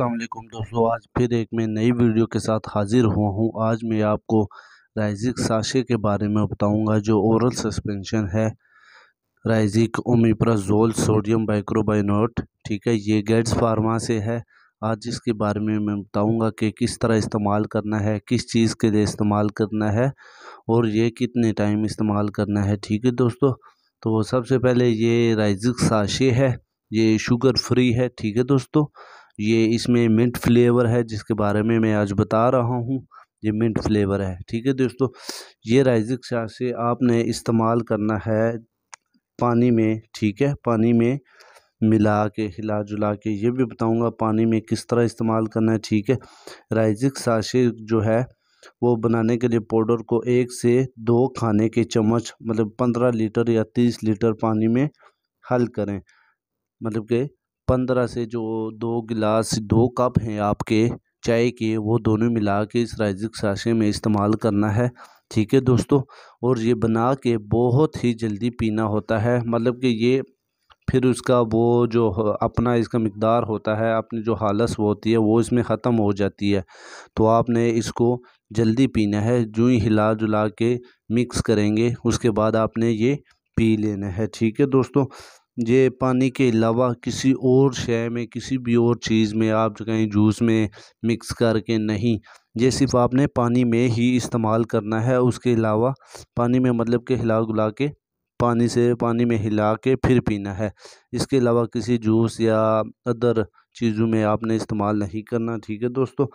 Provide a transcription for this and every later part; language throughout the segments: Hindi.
असलम दोस्तों आज फिर एक मैं नई वीडियो के साथ हाज़िर हुआ हूँ आज मैं आपको राइजिक साशे के बारे में बताऊँगा जो ओरल सस्पेंशन है राइजिक ओमिप्राजोल सोडियम बाइक्रोबाइनोट ठीक है ये गेट्स फार्मा से है आज इसके बारे में मैं बताऊँगा कि किस तरह इस्तेमाल करना है किस चीज़ के लिए इस्तेमाल करना है और ये कितने टाइम इस्तेमाल करना है ठीक है दोस्तों तो सबसे पहले ये राइजिक साशे है ये शुगर फ्री है ठीक है दोस्तों ये इसमें मिंट फ्लेवर है जिसके बारे में मैं आज बता रहा हूँ ये मिंट फ्लेवर है ठीक है दोस्तों ये राइजिक शाह से आपने इस्तेमाल करना है पानी में ठीक है पानी में मिला के हिला जुला के ये भी बताऊंगा पानी में किस तरह इस्तेमाल करना है ठीक है राइजिक साशे जो है वो बनाने के लिए पाउडर को एक से दो खाने के चम्मच मतलब पंद्रह लीटर या तीस लीटर पानी में हल करें मतलब के पंद्रह से जो दो गिलास दो कप हैं आपके चाय के वो दोनों मिला के इस राइजिक साशे में इस्तेमाल करना है ठीक है दोस्तों और ये बना के बहुत ही जल्दी पीना होता है मतलब कि ये फिर उसका वो जो अपना इसका मकदार होता है अपनी जो हालस वो होती है वो इसमें ख़त्म हो जाती है तो आपने इसको जल्दी पीना है जो ही हिला जुला के मिक्स करेंगे उसके बाद आपने ये पी लेना है ठीक है दोस्तों ये पानी के अलावा किसी और शय में किसी भी और चीज़ में आप जो जूस में मिक्स करके नहीं ये सिर्फ आपने पानी में ही इस्तेमाल करना है उसके अलावा पानी में मतलब के हिला गुला के पानी से पानी में हिला के फिर पीना है इसके अलावा किसी जूस या अदर चीज़ों में आपने इस्तेमाल नहीं करना ठीक है दोस्तों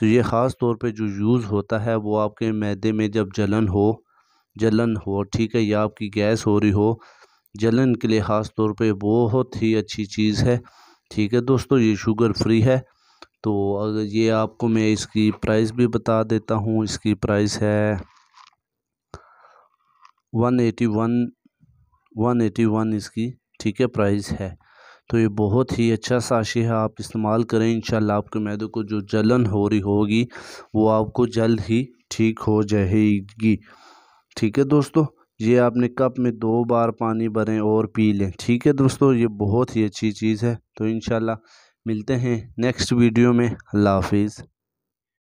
तो ये ख़ास तौर पे जो यूज़ होता है वो आपके मैदे में जब जलन हो जलन हो ठीक है या आपकी गैस हो रही हो जलन के लिए ख़ास तौर पे बहुत ही अच्छी चीज़ है ठीक है दोस्तों ये शुगर फ्री है तो अगर ये आपको मैं इसकी प्राइस भी बता देता हूँ इसकी प्राइस है one eighty one one eighty one इसकी ठीक है प्राइस है तो ये बहुत ही अच्छा साशी है आप इस्तेमाल करें इंशाल्लाह आपके मैदे को जो जलन हो रही होगी वो आपको जल्द ही ठीक हो जाएगी ठीक है दोस्तों ये आपने कप में दो बार पानी भरें और पी लें ठीक है दोस्तों ये बहुत ही अच्छी चीज़ है तो इन मिलते हैं नेक्स्ट वीडियो में अल्लाह हाफिज़